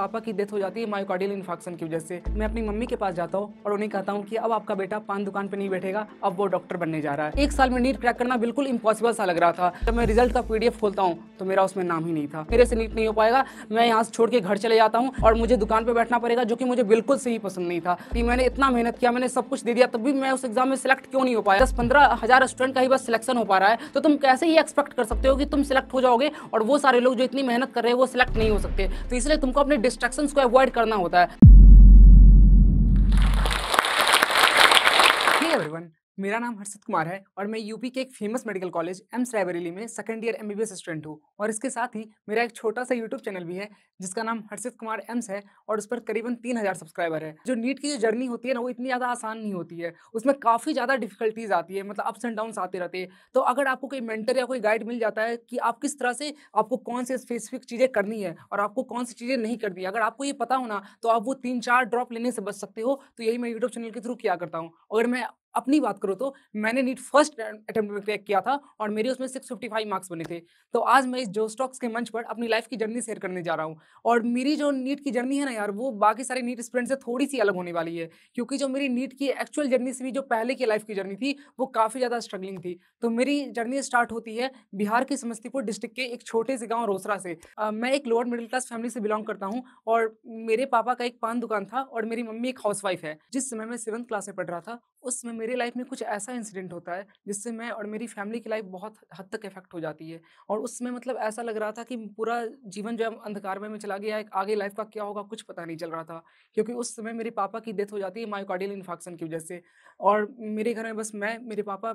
पापा की डेथ हो जाती है माओकार्डियल इन्फेक्शन की वजह से मैं अपनी मम्मी के पास जाता हूँ और उन्हें कहता हूँ की अब आपका बेटा पान दुकान पे नहीं बैठेगा अब वो डॉक्टर बनने जा रहा है एक साल में नीट क्रैक करना बिल्कुल इम्पॉसिबल सा लग रहा था जब मैं रिजल्ट का पीडीएफ खोलता हूँ तो मेरा उसमें नाम ही नहीं था मेरे से नीट नहीं हो पाएगा मैं यहाँ से छोड़ के घर चले जाता हूँ और मुझे दुकान पर बैठना पड़ेगा जो कि मुझे बिल्कुल सही पसंद नहीं था कि मैंने इतना मेहनत किया मैंने सब कुछ दे दिया तब भी मैं उस एग्जाम में सिलेक्ट क्यों नहीं हो पाया दस पंद्रह हजार स्टूडेंट का ही बस सिलेक्शन हो पा रहा है तो तुम कैसे ही एक्सपेक्ट कर सकते हो कि तुम सिलेक्ट हो जाओगे और वो सारे लोग जो इतनी मेहनत कर रहे हैं वो सिलेक्ट नहीं हो सकते तो इसलिए तुमको अपने डिस्ट्रक्शन को अवॉइड करना होता है मेरा नाम हर्षित कुमार है और मैं यूपी के एक famous medical college AIIMS Raebareli में सेकेंड ईयर एम स्टूडेंट हूँ और इसके साथ ही मेरा एक छोटा सा यूट्यूब चैनल भी है जिसका नाम हर्षित कुमार एम्स है और उस पर करीबन तीन हज़ार सब्सक्राइबर है जो नीट की जो जर्नी होती है ना वो इतनी ज़्यादा आसान नहीं होती है उसमें काफ़ी ज़्यादा डिफिकल्टीज आती है मतलब अप्स एंड डाउन आते रहते हैं तो अगर आपको कोई मेंटर या कोई गाइड मिल जाता है कि आप किस तरह से आपको कौन सी स्पेसिफिक चीज़ें करनी है और आपको कौन सी चीज़ें नहीं करनी है अगर आपको ये पता होना तो आप वो तीन चार ड्रॉप लेने से बच सकते हो तो यही मैं यूट्यूब चैनल के थ्रू किया करता हूँ अगर मैं अपनी बात करो तो मैंने नीट फर्स्ट अटैम्प्ट में क्रैक किया था और मेरे उसमें 655 मार्क्स बने थे तो आज मैं इस जो स्टॉक्स के मंच पर अपनी लाइफ की जर्नी शेयर करने जा रहा हूँ और मेरी जो नीट की जर्नी है ना यार वो बाकी सारे नीट स्टूडेंट से थोड़ी सी अलग होने वाली है क्योंकि जो मेरी नीट की एक्चुअल जर्नी से भी जो पहले की लाइफ की जर्नी थी वो काफ़ी ज़्यादा स्ट्रगलिंग थी तो मेरी जर्नी स्टार्ट होती है बिहार के समस्तीपुर डिस्ट्रिक्ट के एक छोटे से गाँव रोसरा से मैं एक लोअर मिडिल क्लास फैमिली से बिलोंग करता हूँ और मेरे पापा का एक पान दुकान था और मेरी मम्मी एक हाउस है जिस समय मैं सेवन्थ क्लास में पढ़ रहा था उस समय मेरी लाइफ में कुछ ऐसा इंसिडेंट होता है जिससे मैं और मेरी फैमिली की लाइफ बहुत हद तक इफेक्ट हो जाती है और उसमें मतलब ऐसा लग रहा था कि पूरा जीवन जो है अंधकार में चला गया आगे लाइफ का क्या होगा कुछ पता नहीं चल रहा था क्योंकि उस समय मेरे पापा की डेथ हो जाती है मायोकार्डियल इन्फेक्शन की वजह से और मेरे घर में बस मैं मेरे पापा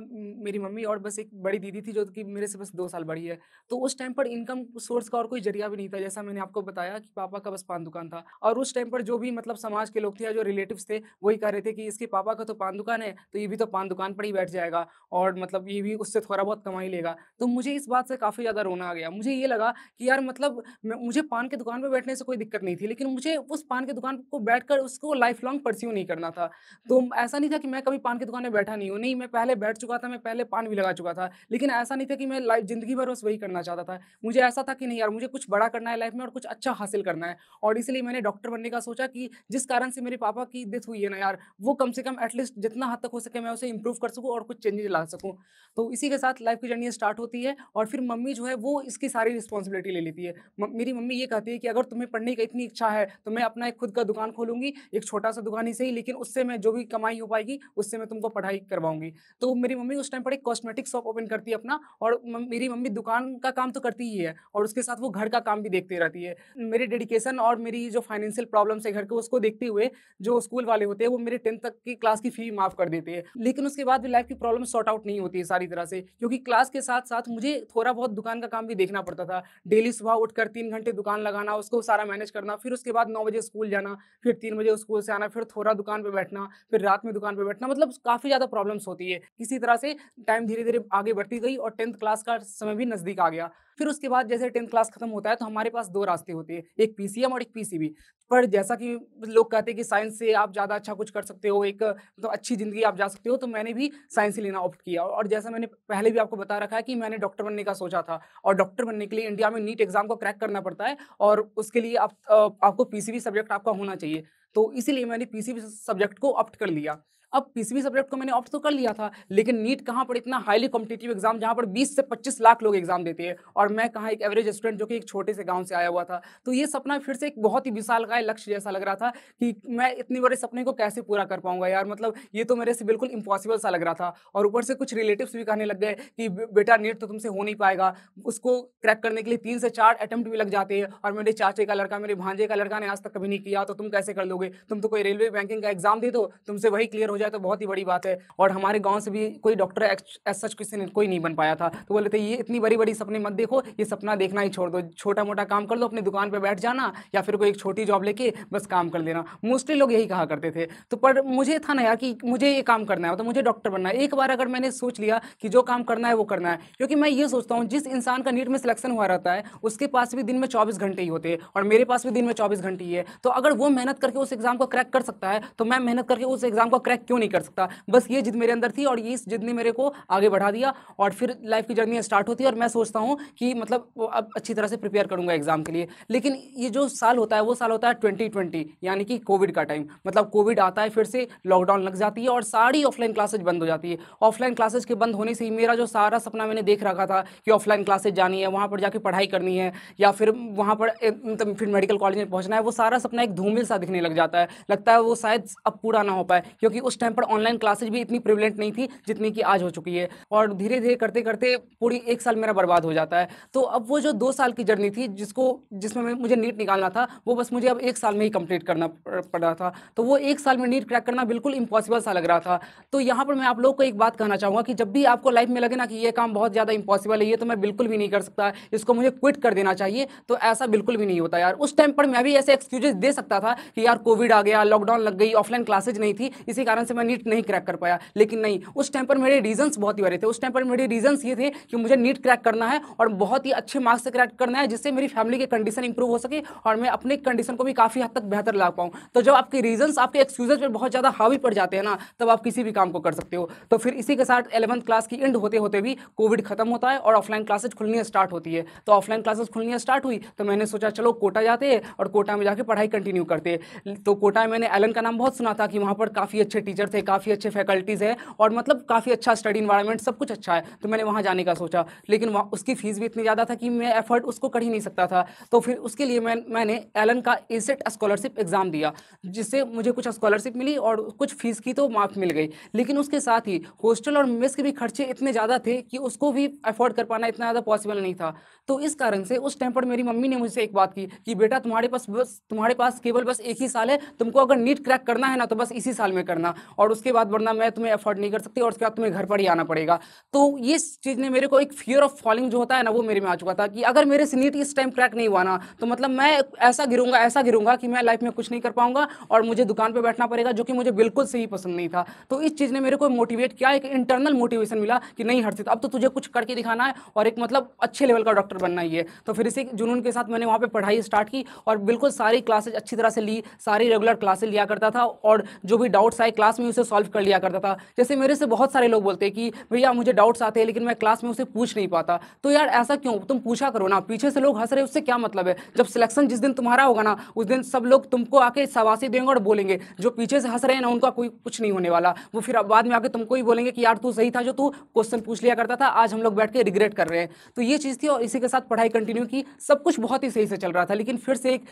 मेरी मम्मी और बस एक बड़ी दीदी थी जो कि मेरे से बस दो साल बड़ी है तो उस टाइम पर इनकम सोर्स का और कोई जरिया भी नहीं था जैसा मैंने आपको बताया कि पापा का बस पान दुकान था और उस टाइम पर जो भी मतलब समाज के लोग थे या जो रिलेटिव थे वही कह रहे थे कि इसके पापा का तो पान दुकान है तो ये भी तो पान दुकान पर ही बैठ जाएगा और मतलब ये भी उससे थोड़ा बहुत कमाई लेगा तो मुझे इस बात से काफ़ी ज़्यादा रोना आ गया मुझे ये लगा कि यार मतलब मुझे पान के दुकान पर बैठने से कोई दिक्कत नहीं थी लेकिन मुझे उस पान की दुकान को बैठ उसको लाइफ लॉन्ग परस्यू नहीं करना था तो ऐसा नहीं था कि मैं कभी पान की दुकान में बैठा नहीं हूँ नहीं मैं पहले बैठ चुका था मैं पहले पान भी लगा चुका था लेकिन ऐसा नहीं था कि मैं लाइफ ज़िंदगी भर बस वही करना चाहता था मुझे ऐसा था कि नहीं यार मुझे कुछ बड़ा करना है लाइफ में और कुछ अच्छा हासिल करना है और इसलिए मैंने डॉक्टर बनने का सोचा कि जिस कारण से मेरे पापा की डेथ हुई है ना यार वो कम से कम एटलीस्ट जितना हद तक हो सके मैं उसे इम्प्रूव कर सकूँ और कुछ चेंजेस ला सकूँ तो इसी के साथ लाइफ की जर्नी स्टार्ट होती है और फिर मम्मी जो है वो इसकी सारी रिस्पॉन्सिबिलिटी ले लेती है मेरी मम्मी ये कहती है कि अगर तुम्हें पढ़ने की इतनी इच्छा है तो मैं अपना एक खुद का दुकान खोलूंगी एक छोटा सा दुकान ही सही लेकिन उससे मैं जो भी कमाई हो पाएगी उससे मैं तुमको पढ़ाई करवाऊंगी तो मेरी मम्मी उस टाइम पर एक कॉस्मेटिक शॉप ओपन करती है अपना और मेरी मम्मी दुकान का काम तो करती ही है और उसके साथ वो घर का काम भी देखती रहती है मेरी डेडिकेशन और मेरी जो फाइनेंशियल प्रॉब्लम्स है घर के उसको देखते हुए जो स्कूल वाले होते हैं वो मेरे टेंथ तक की क्लास की फ़ी माफ़ कर देते हैं है लेकिन उसके बाद भी लाइफ की प्रॉब्लम सॉर्ट आउट नहीं होती है सारी तरह से क्योंकि क्लास के साथ साथ मुझे थोड़ा बहुत दुकान का काम भी देखना पड़ता था डेली सुबह उठकर तीन घंटे दुकान लगाना उसको सारा मैनेज करना फिर उसके बाद नौ बजे स्कूल जाना फिर तीन बजे स्कूल से आना फिर थोड़ा दुकान पर बैठना फिर रात में दुकान पर बैठना मतलब काफ़ी ज़्यादा प्रॉब्लम्स होती है इसी तरह से टाइम धीरे धीरे आगे बढ़ती गई और टेंथ क्लास का समय भी नज़दीक आ गया फिर उसके बाद जैसे टेंथ क्लास खत्म होता है तो हमारे पास दो रास्ते होते हैं एक पीसीएम और एक पीसीबी पर जैसा कि लोग कहते हैं कि साइंस से आप ज़्यादा अच्छा कुछ कर सकते हो एक मतलब अच्छी ज़िंदगी आप जा सकते हो तो मैंने भी साइंस ही लेना ऑप्ट किया और जैसा मैंने पहले भी आपको बता रखा है कि मैंने डॉक्टर बनने का सोचा था और डॉक्टर बनने के लिए इंडिया में नीट एग्ज़ाम को क्रैक करना पड़ता है और उसके लिए आप, आपको पीसीबी सब्जेक्ट आपका होना चाहिए तो इसीलिए मैंने पीसीबी सब्जेक्ट को ऑप्ट कर लिया अब किसी भी सब्जेक्ट को मैंने ऑप्ट तो कर लिया था लेकिन नीट कहाँ पर इतना हाईली कॉम्पिटेटिव एग्जाम जहाँ पर 20 से 25 लाख लोग एग्जाम देते हैं और मैं कहाँ एक एवरेज स्टूडेंट जो कि एक छोटे से गांव से आया हुआ था तो ये सपना फिर से एक बहुत ही विशाल का लक्ष्य जैसा लग रहा था कि मैं इतने बड़े सपने को कैसे पूरा कर पाऊंगा यार मतलब ये तो मेरे से बिल्कुल इम्पॉसिबल सा लग रहा था और ऊपर से कुछ रिलेटिव्स भी कहने लग गए कि बेटा नीट तो तुमसे हो नहीं पाएगा उसको क्रैक करने के लिए तीन से चार अटैम्प्ट भी लग जाते हैं और मेरे चाचे का लड़का मेरे भांजे का लड़का ने आज तक कभी नहीं किया तो तुम कैसे कर लोगे तुम तो कोई रेलवे बैंकिंग का एग्जाम दे दो तुमसे वही क्लियर हो जाए तो बहुत ही बड़ी बात है और हमारे गांव से भी कोई डॉक्टर एस सच किसी ने कोई नहीं बन पाया था तो बोले थे ये इतनी बड़ी बड़ी सपने मत देखो ये सपना देखना ही छोड़ दो छोटा मोटा काम कर दो अपनी दुकान पर बैठ जाना या फिर कोई एक छोटी जॉब लेके बस काम कर लेना मोस्टली लोग यही कहा करते थे तो पर मुझे था ना यार कि मुझे ये काम करना है तो मुझे डॉक्टर बनना है एक बार अगर मैंने सोच लिया कि जो काम करना है वो करना है क्योंकि मैं ये सोचता हूँ जिस इंसान का नीट में सिलेक्शन हुआ रहता है उसके पास भी दिन में चौबीस घंटे ही होते हैं और मेरे पास भी दिन में चौबीस घंटे ही है तो अगर वो मेहनत करके उस एग्ज़ाम को क्रैक कर सकता है तो मैं मेहनत करके उस एग्ज़ाम को क्रैक क्यों नहीं कर सकता बस ये जिद मेरे अंदर थी और ये इस जिद ने मेरे को आगे बढ़ा दिया और फिर लाइफ की जर्नी स्टार्ट होती है और मैं सोचता हूँ कि मतलब अब अच्छी तरह से प्रिपेयर करूँगा एग्ज़ाम के लिए लेकिन ये जो साल होता है वो साल होता है ट्वेंटी ट्वेंटी यानी कि कोविड का टाइम मतलब कोविड आता है फिर से लॉकडाउन लग जाती है और सारी ऑफलाइन क्लासेज बंद हो जाती है ऑफलाइन क्लासेज के बंद होने से ही मेरा जो सारा सपना मैंने देख रखा था कि ऑफलाइन क्लासेज जानी है वहाँ पर जाके पढ़ाई करनी है या फिर वहाँ पर मतलब फिर मेडिकल कॉलेज में पहुँचना है वो सारा सपना एक धूमिल सा दिखने लग जाता है लगता है वो शायद अब पूरा ना हो पाए क्योंकि उस उस टाइम पर ऑनलाइन क्लासेज भी इतनी प्रिवलेंट नहीं थी जितनी कि आज हो चुकी है और धीरे धीरे करते करते पूरी एक साल मेरा बर्बाद हो जाता है तो अब वो जो दो साल की जर्नी थी जिसको जिसमें मुझे नीट निकालना था वो बस मुझे अब एक साल में ही कंप्लीट करना पड़ रहा था तो वो एक साल में नीट क्रैक करना बिल्कुल इम्पॉसिबल सा लग रहा था तो यहाँ पर मैं आप लोग को एक बात कहना चाहूँगा कि जब भी आपको लाइफ में लगे ना कि ये काम बहुत ज़्यादा इम्पॉसिबल है ये तो मैं बिल्कुल भी नहीं कर सकता इसको मुझे क्विट कर देना चाहिए तो ऐसा बिल्कुल भी नहीं होता यार उस टाइम पर मैं भी ऐसे एक्सक्यूजेज दे सकता था कि यार कोविड आ गया लॉकडाउन लग गई ऑफलाइन क्लासेज नहीं थी इसी कारण से मैं नीट नहीं क्रैक कर पाया लेकिन नहीं उस टाइम पर मेरे रीजन बहुत ही बड़े थे उस टाइम पर मेरे रीजन ये थे कि मुझे नीट क्रैक करना है और बहुत ही अच्छे मार्क्स से क्रैक करना है जिससे मेरी फैमिली की कंडीशन इंप्रूव हो सके और मैं अपने कंडीशन को भी काफ़ी हद तक बेहतर ला पाऊँ तो जब आपके रीजन्स आपके एक्सक्यूजेज पर बहुत ज़्यादा हावी पड़ जाते हैं ना तब आप किसी भी काम को कर सकते हो तो फिर इसी के साथ एलेवंथ क्लास की एंड होते होते भी कोविड खत्म होता है और ऑफलाइन क्लासेज खुलनी स्टार्ट होती है तो ऑफलाइन क्लासेज खुलनी स्टार्ट हुई तो मैंने सोचा चलो कोटा जाते हैं और कोटा में जाकर पढ़ाई कंटिन्यू करते तो कोटा में मैंने एलन का नाम बहुत सुना था कि वहाँ पर काफ़ी अच्छे टीचर टीचर थे काफ़ी अच्छे फैकल्टीज़ है और मतलब काफ़ी अच्छा स्टडी इन्वायरमेंट सब कुछ अच्छा है तो मैंने वहाँ जाने का सोचा लेकिन वहाँ उसकी फ़ीस भी इतनी ज़्यादा था कि मैं एफर्ट उसको कर ही नहीं सकता था तो फिर उसके लिए मैं मैंने एलन का एसेट स्कॉलरशिप एग्ज़ाम दिया जिससे मुझे कुछ स्कॉलरशिप मिली और कुछ फ़ीस की तो माफ़ मिल गई लेकिन उसके साथ ही हॉस्टल और मेस के भी खर्चे इतने ज़्यादा थे कि उसको भी अफोर्ड कर पाना इतना ज़्यादा पॉसिबल नहीं था तो इस कारण से उस टाइम पर मेरी मम्मी ने मुझसे एक बात की कि बेटा तुम्हारे पास बस तुम्हारे पास केवल बस एक ही साल है तुमको अगर नीट क्रैक करना है ना तो बस इसी साल में करना और उसके बाद वरना मैं तुम्हें अफोर्ड नहीं कर सकती और उसके बाद तुम्हें घर पर ही आना पड़ेगा तो ये चीज़ ने मेरे को एक फियर ऑफ फॉलिंग जो होता है ना वो मेरे में आ चुका था कि अगर मेरे से नीट इस टाइम क्रैक नहीं हुआ ना तो मतलब मैं ऐसा गिरूंगा ऐसा गिरूंगा कि मैं लाइफ में कुछ नहीं कर पाऊंगा और मुझे दुकान पर बैठना पड़ेगा जो कि मुझे बिल्कुल से ही पसंद नहीं था तो इस चीज़ ने मेरे को मोटिवेट किया एक इंटरनल मोटिवेशन मिला कि नहीं हर्षित अब तो तुझे कुछ करके दिखाना है और एक मतलब अच्छे लेवल का डॉक्टर बनना ही है तो फिर इसी जुनून के साथ मैंने वहाँ पर पढ़ाई स्टार्ट की और बिल्कुल सारी क्लासेज अच्छी तरह से ली सारी रेगुलर क्लासेज लिया करता था और जो भी डाउट्स आए क्लास क्लास में उसे सॉल्व कर लिया करता था जैसे मेरे से बहुत सारे लोग बोलते हैं कि भैया मुझे डाउट्स आते हैं लेकिन मैं क्लास में उसे पूछ नहीं पाता तो यार ऐसा क्यों तुम पूछा करो ना पीछे से लोग हंस रहे उससे क्या मतलब है जब सिलेक्शन जिस दिन तुम्हारा होगा ना उस दिन सब लोग तुमको आके सवासी देंगे और बोलेंगे जो पीछे से हंस रहे हैं ना उनका कोई कुछ नहीं होने वाला वो फिर बाद में आके तुमको ही बोलेंगे कि यार तू सही था जो तू क्वेश्चन पूछ लिया करता था आज हम लोग बैठ के रिग्रेट कर रहे हैं तो ये चीज़ थी और इसी के साथ पढ़ाई कंटिन्यू की सब कुछ बहुत ही सही से चल रहा था लेकिन फिर से एक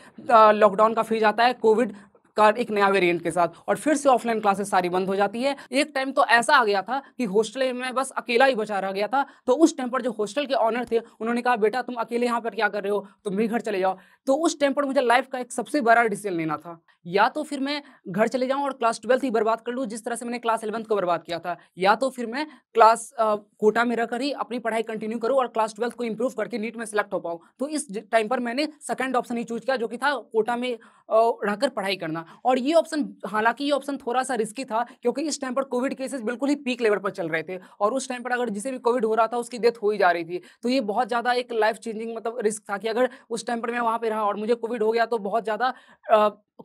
लॉकडाउन का फेज आता है कोविड कार एक नया वेरिएंट के साथ और फिर से ऑफलाइन क्लासेस सारी बंद हो जाती है एक टाइम तो ऐसा आ गया था कि हॉस्टल में बस अकेला ही बचा रह गया था तो उस टाइम पर जो हॉस्टल के ऑनर थे उन्होंने कहा बेटा तुम अकेले यहाँ पर क्या कर रहे हो तुम भी घर चले जाओ तो उस टाइम पर मुझे लाइफ का एक सबसे बड़ा डिसीजन लेना था या तो फिर मैं घर चले जाऊँ और क्लास ट्वेल्थ ही बर्बाद कर लूँ जिस तरह से मैंने क्लास इलेवंथ को बर्बाद किया था या तो फिर मैं क्लास कोटा में रहकर ही अपनी पढ़ाई कंटिन्यू करूँ और क्लास ट्वेल्थ को इम्प्रूव करके नीट में सेलेक्ट हो पाऊँ तो इस टाइम पर मैंने सेकेंड ऑप्शन ही चूज किया जो कि था कोटा में रहकर पढ़ाई करना करना और ये ऑप्शन हालांकि ये ऑप्शन थोड़ा सा रिस्की था क्योंकि इस टाइम पर कोविड केसेस बिल्कुल ही पीक लेवल पर चल रहे थे और उस टाइम पर अगर जिसे भी कोविड हो रहा था उसकी डेथ हो ही जा रही थी तो ये बहुत ज़्यादा एक लाइफ चेंजिंग मतलब रिस्क था कि अगर उस टाइम पर मैं वहाँ पर रहा और मुझे कोविड हो गया तो बहुत ज़्यादा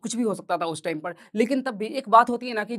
कुछ भी हो सकता था उस टाइम पर लेकिन तब भी एक बात होती है ना कि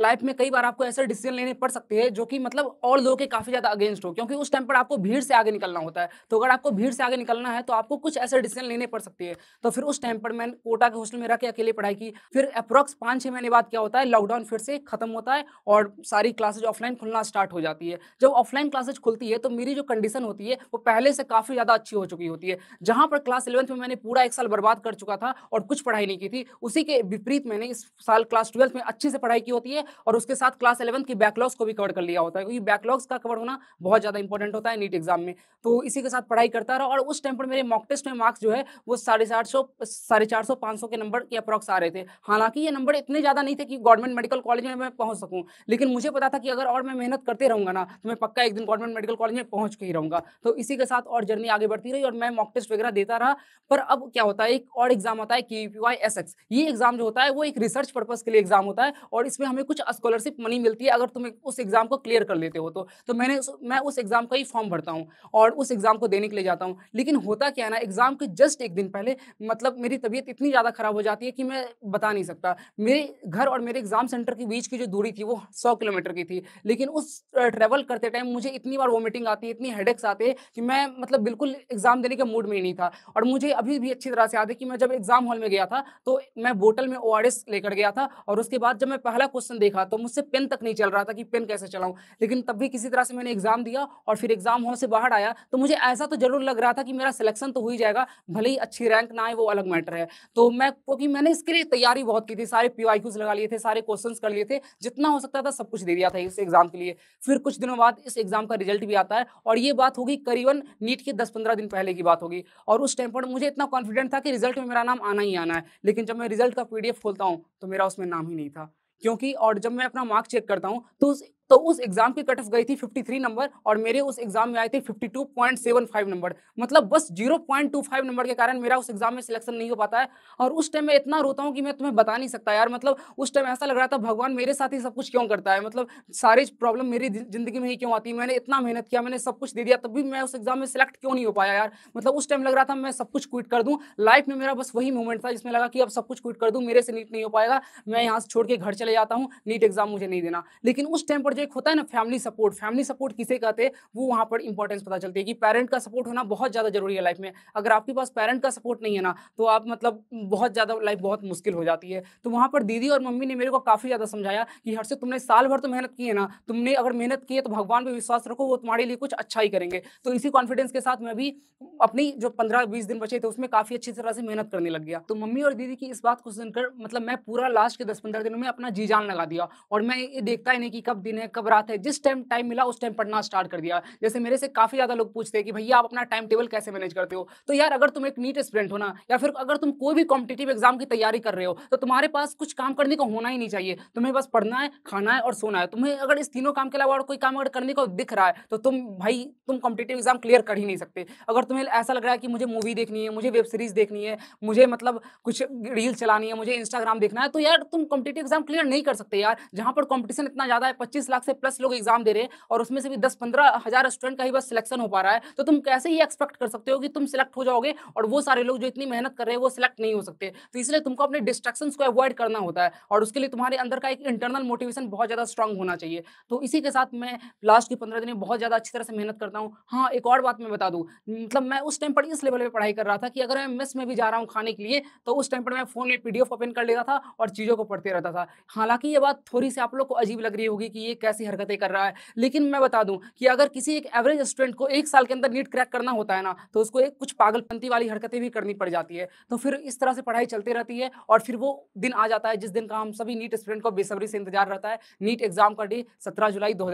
लाइफ में कई बार आपको ऐसे डिसीजन लेने पड़ सकते हैं जो कि मतलब और लोगों के काफ़ी ज़्यादा अगेंस्ट हो क्योंकि उस टाइम पर आपको भीड़ से आगे निकलना होता है तो अगर आपको भीड़ से आगे निकलना है तो आपको कुछ ऐसे डिसीजन लेने पड़ सकते हैं तो फिर उस टाइम पर मैं कोटा के हॉस्टल में रह के अकेले पढ़ाई की फिर अप्रॉक्स पाँच छः महीने बाद क्या होता है लॉकडाउन फिर से खत्म होता है और सारी क्लासेज ऑफलाइन खुलना स्टार्ट हो जाती है जब ऑफलाइन क्लासेज खुलती है तो मेरी जो कंडीशन होती है वो पहले से काफ़ी ज़्यादा अच्छी हो चुकी होती है जहाँ पर क्लास इलेवंथ में मैंने पूरा एक साल बर्बाद कर चुका था और कुछ पढ़ाई नहीं पढ़ाई की थी उसी के विपरीत मैंने इस साल क्लास ट्वेल्थ में अच्छे से पढ़ाई की होती है और उसके साथ क्लास इलेवंथ की बैकलॉग्स को भी कवर कर लिया होता है क्योंकि बैकलॉग्स का कवर होना बहुत ज़्यादा इंपॉर्टेंट होता है नीट एग्जाम में तो इसी के साथ पढ़ाई करता रहा और उस टाइम पर मेरे मॉक टेस्ट में मार्क्स जो है वो साढ़े चार सौ साढ़े चार सौ पाँच सौ के नंबर के अप्रॉक्स आ रहे थे हालांकि ये नंबर इतने ज़्यादा नहीं थे कि गवर्नमेंट मेडिकल कॉलेज में मैं पहुँच सकूँ लेकिन मुझे पता था कि अगर और मैं मेहनत करते रहूँगा ना तो मैं पक्का एक दिन गवर्नमेंट मेडिकल कॉलेज में पहुँच के ही रहूँगा तो इसी के साथ और जर्नी आगे बढ़ती रही और मैं मॉक टेस्ट वगैरह देता रहा पर अब क्या होता है एक और एग्जाम आता है के एस एक्स ये एग्ज़ाम जो होता है वो एक रिसर्च पर्पज़ के लिए एग्ज़ाम होता है और इसमें हमें कुछ स्कॉलरशिप मनी मिलती है अगर तुम उस एग्ज़ाम को क्लियर कर लेते हो तो तो मैंने उस, मैं उस एग्ज़ाम का ही फॉर्म भरता हूँ और उस एग्ज़ाम को देने के लिए जाता हूँ लेकिन होता क्या है ना एग्ज़ाम के जस्ट एक दिन पहले मतलब मेरी तबीयत इतनी ज़्यादा ख़राब हो जाती है कि मैं बता नहीं सकता मेरे घर और मेरे एग्ज़ाम सेंटर के बीच की जो दूरी थी वो सौ किलोमीटर की थी लेकिन उस ट्रेवल करते टाइम मुझे इतनी बार वोमिटिंग आती है इतनी हेडेक्स आते हैं कि मैं मतलब बिल्कुल एग्ज़ाम देने के मूड में ही नहीं था और मुझे अभी भी अच्छी तरह से याद है कि मैं जब एग्ज़ाम हॉल में गया था तो मैं बोतल में ओ लेकर गया था और उसके बाद जब मैं पहला क्वेश्चन देखा तो मुझसे पेन तक नहीं चल रहा था कि पेन कैसे चलाऊं लेकिन तब भी किसी तरह से मैंने एग्जाम दिया और फिर एग्जाम हॉल से बाहर आया तो मुझे ऐसा तो जरूर लग रहा था कि मेरा सिलेक्शन तो हो ही जाएगा भले ही अच्छी रैंक ना आए वो अलग मैटर है तो मैं क्योंकि मैंने इसके लिए तैयारी बहुत की थी सारे पी लगा लिए थे सारे क्वेश्चन कर लिए थे जितना हो सकता था सब कुछ दे दिया था इस एग्जाम के लिए फिर कुछ दिनों बाद इस एग्जाम का रिजल्ट भी आता है और ये बात होगी करीबन नीट के दस पंद्रह दिन पहले की बात होगी और उस टाइम पर मुझे इतना कॉन्फिडेंट था कि रिजल्ट में मेरा नाम आना ही आना है लेकिन जब मैं रिजल्ट का पीडीएफ खोलता हूँ तो मेरा उसमें नाम ही नहीं था क्योंकि और जब मैं अपना मार्क चेक करता हूँ तो उस तो उस एग्जाम की कट ऑफ गई थी 53 नंबर और मेरे उस एग्जाम में आए थे 52.75 नंबर मतलब बस 0.25 नंबर के कारण मेरा उस एग्जाम में सिलेक्शन नहीं हो पाता है और उस टाइम मैं इतना रोता हूँ कि मैं तुम्हें बता नहीं सकता यार मतलब उस टाइम ऐसा लग रहा था भगवान मेरे साथ ही सब कुछ क्यों करता है मतलब सारी प्रॉब्लम मेरी जिंदगी में ही क्यों आती है मैंने इतना मेहनत किया मैंने सब कुछ दे दिया तब भी मैं उस एग्जाम में सिलेक्ट क्यों नहीं हो पाया यार मतलब उस टाइम लग रहा था मैं सब कुछ क्विट कर दूँ लाइफ में मेरा बस वही मोमेंट था जिसमें लगा कि अब सब कुछ क्विट कर दूँ मेरे से नीट नहीं हो पाएगा मैं यहाँ से छोड़ के घर चले जाता हूँ नीट एग्जाम मुझे नहीं देना लेकिन उस टाइम पर जो एक होता है ना फैमिली सपोर्ट फैमिली सपोर्ट किसे कहते हैं वो वहाँ पर इंपॉर्टेंस पता चलती है कि पेरेंट का सपोर्ट होना बहुत ज़्यादा जरूरी है लाइफ में अगर आपके पास पेरेंट का सपोर्ट नहीं है ना तो आप मतलब बहुत ज़्यादा लाइफ बहुत मुश्किल हो जाती है तो वहाँ पर दीदी और मम्मी ने मेरे को काफ़ी ज़्यादा समझाया कि हर से तुमने साल भर तो मेहनत की है ना तुमने अगर मेहनत की है तो भगवान पर विश्वास रखो वो तुम्हारे लिए कुछ अच्छा ही करेंगे तो इसी कॉन्फिडेंस के साथ मैं भी अपनी जो पंद्रह बीस दिन बचे थे उसमें काफ़ी अच्छी तरह से मेहनत करने लग गया तो मम्मी और दीदी की इस बात को सुनकर मतलब मैं पूरा लास्ट के दस पंद्रह दिनों में अपना जी जान लगा दिया और मैं ये देखता ही नहीं कि कब दिन है हैं कब रात है जिस टाइम टाइम मिला उस टाइम पढ़ना स्टार्ट कर दिया जैसे मेरे से काफ़ी ज़्यादा लोग पूछते हैं कि भैया आप अपना टाइम टेबल कैसे मैनेज करते हो तो यार अगर तुम एक नीट स्टूडेंट हो ना या फिर अगर तुम कोई भी कॉम्पिटेटिव एग्जाम की तैयारी कर रहे हो तो तुम्हारे पास कुछ काम करने का होना ही नहीं चाहिए तुम्हें बस पढ़ना है खाना है और सोना है तुम्हें अगर इस तीनों काम के अलावा और कोई काम अगर करने को दिख रहा है तो तुम भाई तुम कॉम्पिटेटिव एग्जाम क्लियर कर ही नहीं सकते अगर तुम्हें ऐसा लग रहा है कि मुझे मूवी देखनी है मुझे वेब सीरीज देखनी है मुझे मतलब कुछ रील चलानी है मुझे इंस्टाग्राम देखना है तो यार तुम कॉम्पिटेटिव एग्जाम क्लियर नहीं कर सकते यार जहां पर कॉम्पिटिशन इतना ज़्यादा है पच्चीस लाख से प्लस लोग एग्जाम दे रहे हैं और उसमें से भी दस पंद्रह हज़ार स्टूडेंट का ही बस सिलेक्शन हो पा रहा है तो तुम कैसे ही एक्सपेक्ट कर सकते हो कि तुम सिलेक्ट हो जाओगे और वो सारे लोग जो इतनी मेहनत कर रहे हैं वो सिलेक्ट नहीं हो सकते तो इसलिए तुमको अपने डिस्ट्रक्शन को अवॉइड करना होता है और उसके लिए तुम्हारे अंदर का एक इंटरनल मोटिवेशन बहुत ज़्यादा स्ट्रांग होना चाहिए तो इसी के साथ मैं लास्ट की पंद्रह दिन में बहुत ज़्यादा अच्छी तरह से मेहनत करता हूँ हाँ एक और बात मैं बता दू मतलब मैं उस टाइम पर इस लेवल पर पढ़ाई कर रहा था कि अगर मैं मिस में भी जा रहा हूँ खाने के लिए तो उस टाइम पर मैं फ़ोन में पीडीएफ ओपन कर लेता था और चीज़ों को पढ़ते रहता था हालांकि ये बात थोड़ी सी आप लोग को अजीब लग रही होगी कि ये कैसी हरकतें कर रहा है लेकिन मैं बता दूं कि अगर किसी एक एवरेज स्टूडेंट को एक साल के अंदर नीट क्रैक करना होता है ना तो उसको एक कुछ पागलपंती वाली हरकतें भी करनी पड़ जाती है तो फिर इस तरह से पढ़ाई चलती रहती है और फिर वो दिन आ जाता है जिस दिन का हम सभी नीट स्टूडेंट को बेसब्री से इंतजार रहता है नीट एग्जाम का डे सत्रह जुलाई दो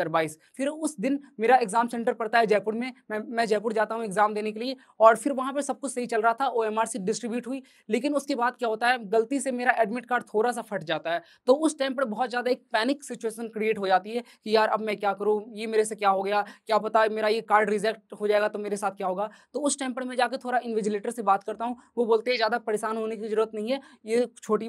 फिर उस दिन मेरा एग्जाम सेंटर पड़ता है जयपुर में मैं मैं जयपुर जाता हूँ एग्जाम देने के लिए और फिर वहाँ पर सब कुछ सही चल रहा था ओ डिस्ट्रीब्यूट हुई लेकिन उसके बाद क्या होता है गलती से मेरा एडमिट कार्ड थोड़ा सा फट जाता है तो उस टाइम पर बहुत ज़्यादा एक पैनिक सिचुएशन क्रिएट हो जाती है कि यार अब मैं क्या करूँ ये मेरे से क्या हो गया क्या पता मेरा ये कार्ड रिजेक्ट हो जाएगा तो मेरे साथ क्या होगा तो उस टाइम पर मैं जाकर थोड़ा इन्विजिलेटर से बात करता हूँ वो बोलते हैं ज़्यादा परेशान होने की ज़रूरत नहीं है ये छोटी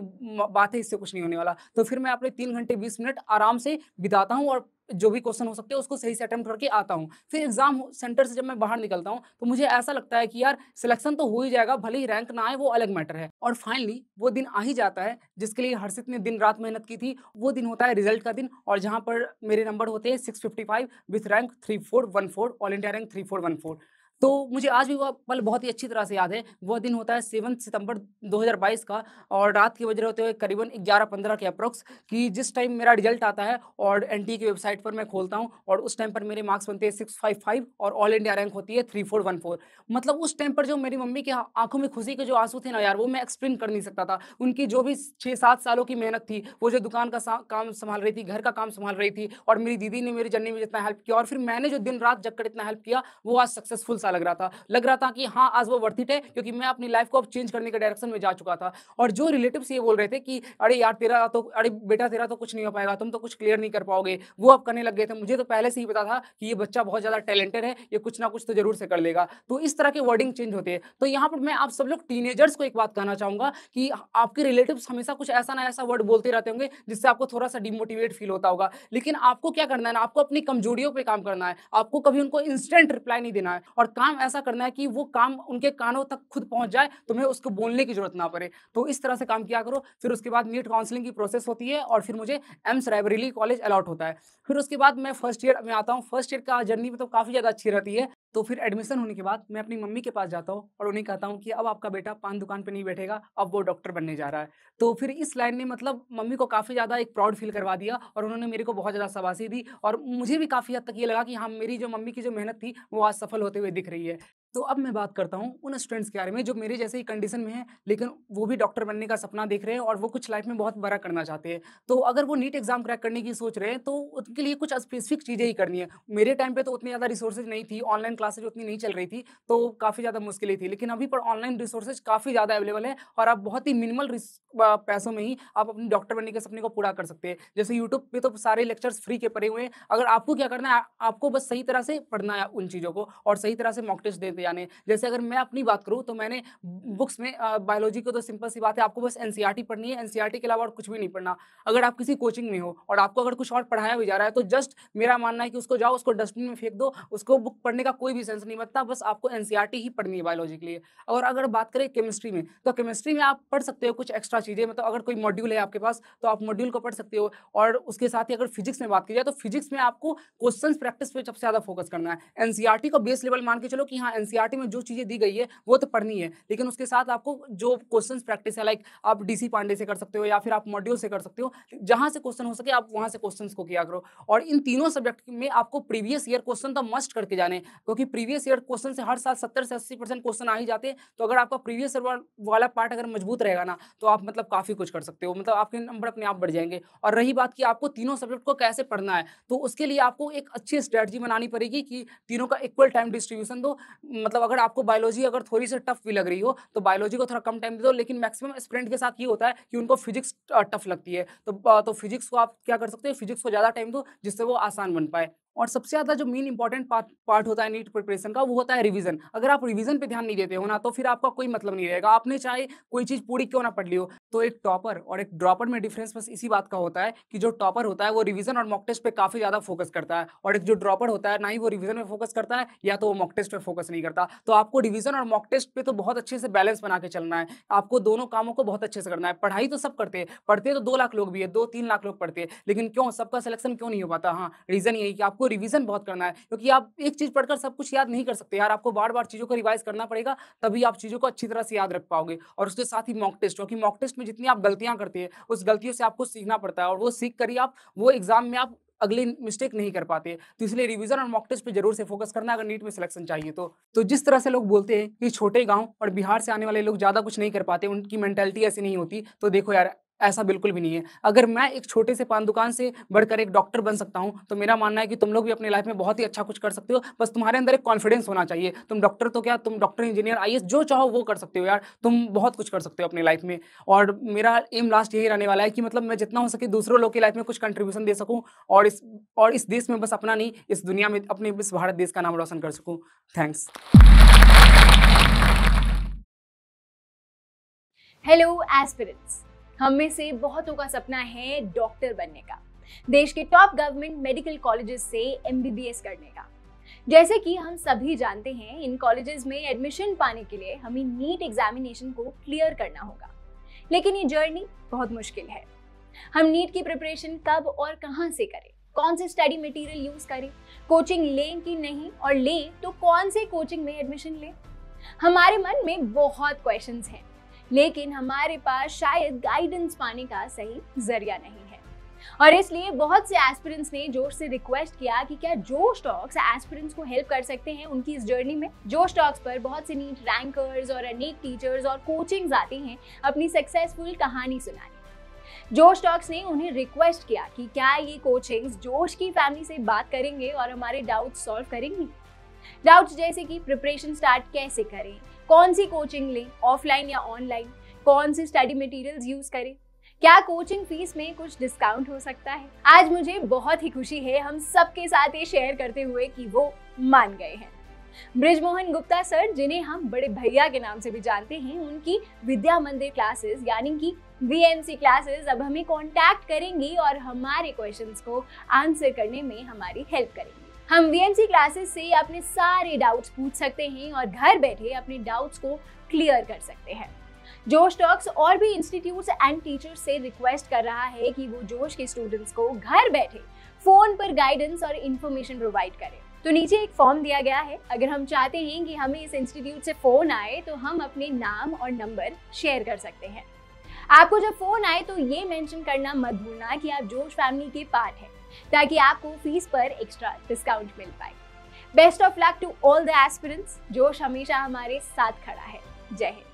बात है इससे कुछ नहीं होने वाला तो फिर मैं अपने तीन घंटे बीस मिनट आराम से बिताता हूँ और जो भी क्वेश्चन हो सकते हैं उसको सही से अटैम्प्ट करके आता हूँ फिर एग्जाम सेंटर से जब मैं बाहर निकलता हूँ तो मुझे ऐसा लगता है कि यार सिलेक्शन तो हो ही जाएगा भले ही रैंक ना आए वो अलग मैटर है और फाइनली वो दिन आ ही जाता है जिसके लिए हर्षित ने दिन रात मेहनत की थी वो दिन होता है रिजल्ट का दिन और जहाँ पर मेरे नंबर होते हैं six fifty five with rank three four one four all India rank three four one four तो मुझे आज भी वह पल बहुत ही अच्छी तरह से याद है वह दिन होता है सेवन सितंबर 2022 का और रात के बज रहे होते हुए करीबन ग्यारह पंद्रह के अप्रोक्स कि जिस टाइम मेरा रिजल्ट आता है और एन की वेबसाइट पर मैं खोलता हूँ और उस टाइम पर मेरे मार्क्स बनते हैं सिक्स फाइव फाइव और ऑल इंडिया रैंक होती है थ्री फोर वन फोर मतलब उस टाइम पर जो मेरी मम्मी की आंखों में खुशी के जो आंसू थे ना यार वो मैं एक्सप्लेन कर नहीं सकता था उनकी जो भी छः सात सालों की मेहनत थी वो जो दुकान का काम संभाल रही थी घर का काम संभाल रही थी और मेरी दीदी ने मेरी जर्नी में जितना हेल्प किया और फिर मैंने जो दिन रात जग कर इतना हेल्प किया वो आज सक्सेसफुल साल लग रहा था लग रहा था कि हाँ आज वो वर्थित है क्योंकि मैं अपनी लाइफ को अब चेंज करने के डायरेक्शन में जा चुका था और जो रिलेटिव ये बोल रहे थे कि अरे यार तेरा तो अरे बेटा तेरा तो कुछ नहीं हो पाएगा तुम तो कुछ क्लियर नहीं कर पाओगे वो अब करने लग गए थे मुझे तो पहले से ही पता था कि ये बच्चा बहुत ज़्यादा टैलेंटेड है ये कुछ ना कुछ तो जरूर से कर लेगा तो इस तरह के वर्डिंग चेंज होते हैं तो यहाँ पर मैं आप सब लोग टीनेजर्स को एक बात कहना चाहूंगा कि आपके रिलेटिव हमेशा कुछ ऐसा ना ऐसा वर्ड बोलते रहते होंगे जिससे आपको थोड़ा सा डिमोटिवेट फील होता होगा लेकिन आपको क्या करना है ना आपको अपनी कमजोरियों पर काम करना है आपको कभी उनको इंस्टेंट रिप्लाई नहीं देना है और काम ऐसा करना है कि वो काम उनके कानों तक खुद पहुंच जाए तुम्हें उसको बोलने की जरूरत ना पड़े तो इस तरह से काम किया करो फिर उसके बाद नीट काउंसलिंग की प्रोसेस होती है और फिर मुझे एम्स रायबरेली कॉलेज अलॉट होता है फिर उसके बाद मैं फर्स्ट ईयर में आता हूँ फर्स्ट ईयर का जर्नी मतलब तो काफ़ी ज़्यादा अच्छी रहती है तो फिर एडमिशन होने के बाद मैं अपनी मम्मी के पास जाता हूँ और उन्हें कहता हूँ कि अब आपका बेटा पान दुकान पे नहीं बैठेगा अब वो डॉक्टर बनने जा रहा है तो फिर इस लाइन ने मतलब मम्मी को काफ़ी ज़्यादा एक प्राउड फील करवा दिया और उन्होंने मेरे को बहुत ज़्यादा शाबाशी दी और मुझे भी काफ़ी हद तक ये लगा कि हाँ मेरी जो मम्मी की जो मेहनत थी वो आज सफल होते हुए दिख रही है तो अब मैं बात करता हूँ उन स्टूडेंट्स के बारे में जो मेरे जैसे ही कंडीशन में है लेकिन वो भी डॉक्टर बनने का सपना देख रहे हैं और वो कुछ लाइफ में बहुत बड़ा करना चाहते हैं तो अगर वो नीट एग्जाम क्रैक करने की सोच रहे हैं तो उनके लिए कुछ स्पेसिफिक चीज़ें ही करनी है मेरे टाइम पर तो उतनी ज़्यादा रिसोर्सेज नहीं थी ऑनलाइन क्लासेज उतनी नहीं चल रही थी तो काफ़ी ज़्यादा मुश्किलें थी लेकिन अभी पर ऑनलाइन रिसोर्सेज काफ़ी ज़्यादा अवेलेबल है और आप बहुत ही मिनिमल पैसों में ही आप अपने डॉक्टर बनने के सपने को पूरा कर सकते हैं जैसे यूट्यूब पर तो सारे लेक्चर्स फ्री के पड़े हुए हैं अगर आपको क्या करना है आपको बस सही तरह से पढ़ना है उन चीज़ों को और सही तरह से मॉक टेस्ट देते करते जाने जैसे अगर मैं अपनी बात करूँ तो मैंने बुक्स में बायोलॉजी को तो सिंपल सी बात है आपको बस एन पढ़नी है एन के अलावा और कुछ भी नहीं पढ़ना अगर आप किसी कोचिंग में हो और आपको अगर कुछ और पढ़ाया भी जा रहा है तो जस्ट मेरा मानना है कि उसको जाओ उसको डस्टबिन में फेंक दो उसको बुक पढ़ने का कोई भी सेंस नहीं बनता बस आपको एन ही पढ़नी है बायोलॉजी के लिए और अगर बात करें केमिस्ट्री में तो केमिस्ट्री में आप पढ़ सकते हो कुछ एक्स्ट्रा चीज़ें मतलब अगर कोई मॉड्यूल है आपके पास तो आप मॉड्यूल को पढ़ सकते हो और उसके साथ ही अगर फिजिक्स में बात की जाए तो फिजिक्स में आपको क्वेश्चन प्रैक्टिस पर सबसे ज़्यादा फोकस करना है एनसीईआरटी को बेस लेवल मान के चलो कि हाँ एन एनसीआरटी में जो चीज़ें दी गई है वो तो पढ़नी है लेकिन उसके साथ आपको जो क्वेश्चन प्रैक्टिस है लाइक आप डीसी पांडे से कर सकते हो या फिर आप मॉड्यूल से कर सकते हो जहां से क्वेश्चन हो सके आप वहां से क्वेश्चन को किया करो और इन तीनों सब्जेक्ट में आपको प्रीवियस ईयर क्वेश्चन तो मस्ट करके जाने क्योंकि प्रीवियस ईयर क्वेश्चन से हर साल सत्तर से अस्सी परसेंट क्वेश्चन आ ही जाते हैं तो अगर आपका प्रीवियस ईयर वाला पार्ट अगर मजबूत रहेगा ना तो आप मतलब काफ़ी कुछ कर सकते हो मतलब आपके नंबर अपने आप बढ़ जाएंगे और रही बात की आपको तीनों सब्जेक्ट को कैसे पढ़ना है तो उसके लिए आपको एक अच्छी स्ट्रैटी बनानी पड़ेगी कि तीनों का इक्वल टाइम डिस्ट्रीब्यूशन दो मतलब अगर आपको बायोलॉजी अगर थोड़ी सी टफ भी लग रही हो तो बायोलॉजी को थोड़ा कम टाइम दे दो लेकिन मैक्सिमम स्टूडेंट के साथ ये होता है कि उनको फिजिक्स टफ लगती है तो तो फिजिक्स को आप क्या कर सकते हैं फिजिक्स को ज़्यादा टाइम दो जिससे वो आसान बन पाए और सबसे ज़्यादा जो मेन इंपॉर्टेंट पार्ट होता है नीट प्रिपरेशन का वो होता है रिवीजन अगर आप रिवीजन पे ध्यान नहीं देते हो ना तो फिर आपका कोई मतलब नहीं रहेगा आपने चाहे कोई चीज़ पूरी क्यों ना पढ़ ली हो तो एक टॉपर और एक ड्रॉपर में डिफरेंस बस इसी बात का होता है कि जो टॉपर होता है वो रिवीजन और मॉक टेस्ट पर काफ़ी ज़्यादा फोकस करता है और एक जो ड्रॉपर होता है ना ही वो रिविज़न में फोकस करता है या तो वो मॉक टेस्ट पर फोकस नहीं करता तो आपको रिविजन और मॉक टेस्ट पर तो बहुत अच्छे से बैलेंस बना के चलना है आपको दोनों कामों को बहुत अच्छे से करना है पढ़ाई तो सब करते हैं पढ़ते तो दो लाख लोग भी है दो तीन लाख लोग पढ़ते हैं लेकिन क्यों सबका सिलेक्शन क्यों नहीं हो पाता हाँ रीज़न यही कि आपको आपको रिविजन बहुत करना है क्योंकि आप एक चीज़ पढ़कर सब कुछ याद नहीं कर सकते यार आपको बार बार चीज़ों को रिवाइज करना पड़ेगा तभी आप चीज़ों को अच्छी तरह से याद रख पाओगे और उसके साथ ही मॉक टेस्ट क्योंकि मॉक टेस्ट में जितनी आप गलतियां करते हैं उस गलतियों से आपको सीखना पड़ता है और वो सीख कर ही आप वो एग्ज़ाम में आप अगले मिस्टेक नहीं कर पाते तो इसलिए रिवीजन और मॉक टेस्ट पे जरूर से फोकस करना अगर नीट में सिलेक्शन चाहिए तो तो जिस तरह से लोग बोलते हैं कि छोटे गांव और बिहार से आने वाले लोग ज़्यादा कुछ नहीं कर पाते उनकी मैंटेलिटी ऐसी नहीं होती तो देखो यार ऐसा बिल्कुल भी नहीं है अगर मैं एक छोटे से पान दुकान से बढ़कर एक डॉक्टर बन सकता हूँ तो मेरा मानना है कि तुम लोग भी अपनी लाइफ में बहुत ही अच्छा कुछ कर सकते हो बस तुम्हारे अंदर एक कॉन्फिडेंस होना चाहिए तुम डॉक्टर तो क्या तुम डॉक्टर इंजीनियर आई जो चाहो वो कर सकते हो यार तुम बहुत कुछ कर सकते हो अपनी लाइफ में और मेरा एम लास्ट यही रहने वाला है कि मतलब मैं जितना हो सके दूसरों लोग की लाइफ में कुछ कंट्रीब्यूशन दे सकूँ और इस और इस देश में बस अपना नहीं इस दुनिया में अपने इस भारत देश का नाम रोशन कर सकूँ थैंक्स हेलो एस्पिरेंट्स हम में से बहुतों का सपना है डॉक्टर बनने का देश के टॉप गवर्नमेंट मेडिकल कॉलेजेस से एमबीबीएस करने का जैसे कि हम सभी जानते हैं इन कॉलेजेस में एडमिशन पाने के लिए हमें नीट एग्जामिनेशन को क्लियर करना होगा लेकिन ये जर्नी बहुत मुश्किल है हम नीट की प्रिपरेशन कब और कहाँ से करें कौन से स्टडी मटेरियल यूज करें कोचिंग लें कि नहीं और लें तो कौन से कोचिंग में एडमिशन लें हमारे मन में बहुत क्वेश्चंस हैं लेकिन हमारे पास शायद गाइडेंस पाने का सही जरिया नहीं है और इसलिए बहुत से एस्पिरेंट्स ने जोश से रिक्वेस्ट किया कि क्या जो स्टॉक्स एस्पिरेंट्स को हेल्प कर सकते हैं उनकी इस जर्नी में जो स्टॉक्स पर बहुत से नीट रैंकर्स और अनेक टीचर्स और कोचिंग आते हैं अपनी सक्सेसफुल कहानी सुनाने जोश टॉक्स ने उन्हें रिक्वेस्ट किया कि क्या ये कोचिंग्स जोश की फैमिली से बात करेंगे और हमारे डाउट्स सॉल्व करेंगे डाउट्स जैसे कि प्रिपरेशन स्टार्ट कैसे करें कौन सी कोचिंग लें ऑफलाइन या ऑनलाइन कौन से स्टडी मटेरियल्स यूज करें क्या कोचिंग फीस में कुछ डिस्काउंट हो सकता है आज मुझे बहुत ही खुशी है हम सबके साथ ये शेयर करते हुए कि वो मान गए हैं ब्रिजमोहन गुप्ता सर जिन्हें हम बड़े भैया के नाम से भी जानते हैं उनकी विद्या मंदिर क्लासेस यानी कि वीएमसी क्लासेस अब हमें कांटेक्ट करेंगी और हमारे क्वेश्चंस को आंसर करने में हमारी हेल्प करेंगी हम वीएमसी क्लासेस से अपने सारे डाउट्स पूछ सकते हैं और घर बैठे अपने डाउट्स को क्लियर कर सकते हैं जोश टॉक्स और भी इंस्टीट्यूट्स एंड टीचर्स से रिक्वेस्ट कर रहा है कि वो जोश के स्टूडेंट्स को घर बैठे फोन पर गाइडेंस और इन्फॉर्मेशन प्रोवाइड करें तो नीचे एक फॉर्म दिया गया है अगर हम चाहते हैं कि हमें इस इंस्टीट्यूट से फ़ोन आए तो हम अपने नाम और नंबर शेयर कर सकते हैं आपको जब फ़ोन आए तो ये मेंशन करना मत भूलना कि आप जोश फैमिली के पार्ट हैं ताकि आपको फीस पर एक्स्ट्रा डिस्काउंट मिल पाए best of luck to all the aspirants Josh हमेशा हमारे साथ खड़ा है जय हिंद